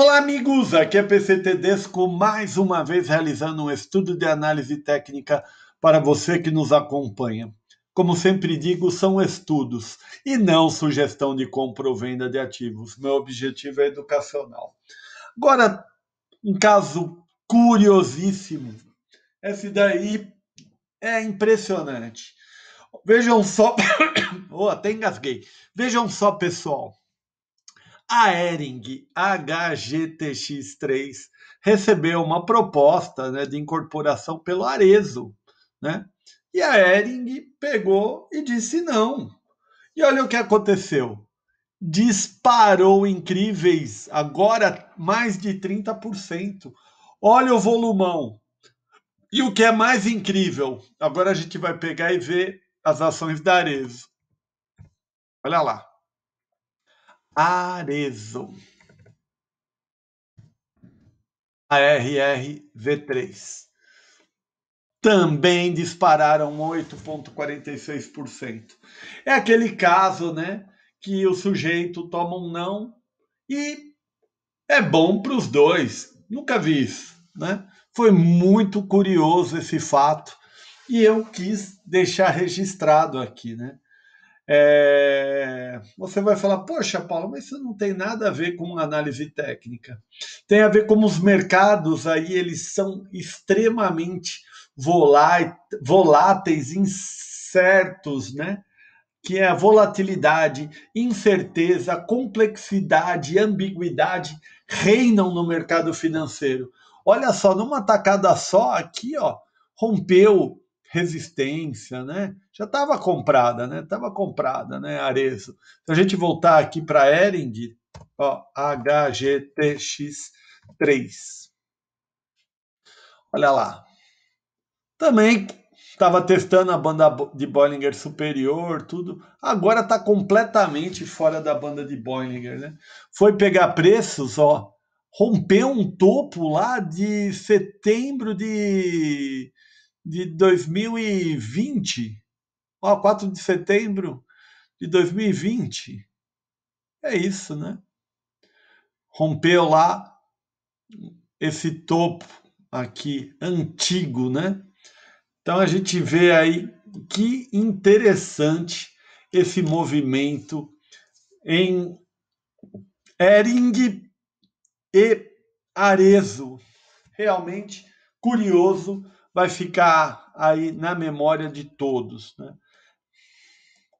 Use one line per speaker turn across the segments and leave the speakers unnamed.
Olá, amigos! Aqui é PC Tedesco, mais uma vez realizando um estudo de análise técnica para você que nos acompanha. Como sempre digo, são estudos e não sugestão de compra ou venda de ativos. Meu objetivo é educacional. Agora, um caso curiosíssimo. Esse daí é impressionante. Vejam só. oh, até engasguei. Vejam só, pessoal a Ering HGTX3 recebeu uma proposta né, de incorporação pelo Arezo, né? E a Ering pegou e disse não. E olha o que aconteceu. Disparou incríveis, agora mais de 30%. Olha o volumão. E o que é mais incrível, agora a gente vai pegar e ver as ações da Arezo. Olha lá. Arezzo. ARRV3. Também dispararam 8,46%. É aquele caso, né? Que o sujeito toma um não e é bom para os dois. Nunca vi isso, né? Foi muito curioso esse fato e eu quis deixar registrado aqui, né? É, você vai falar, poxa, Paulo, mas isso não tem nada a ver com análise técnica. Tem a ver como os mercados aí eles são extremamente voláteis, incertos, né? Que é a volatilidade, incerteza, complexidade, ambiguidade reinam no mercado financeiro. Olha só, numa tacada só aqui, ó, rompeu resistência, né? Já estava comprada, né? Estava comprada, né, Arezo? Se então, a gente voltar aqui para Ering, ó, HGTX3. Olha lá. Também estava testando a banda de Bollinger superior, tudo. Agora está completamente fora da banda de Bollinger, né? Foi pegar preços, ó, rompeu um topo lá de setembro de de 2020, ó, 4 de setembro de 2020. É isso, né? Rompeu lá esse topo aqui antigo, né? Então a gente vê aí que interessante esse movimento em Ering e Arezo. Realmente curioso vai ficar aí na memória de todos. Né?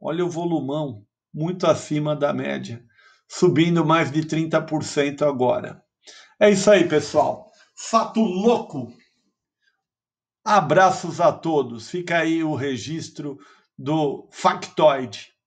Olha o volumão, muito acima da média, subindo mais de 30% agora. É isso aí, pessoal. Fato louco! Abraços a todos. Fica aí o registro do Factoid.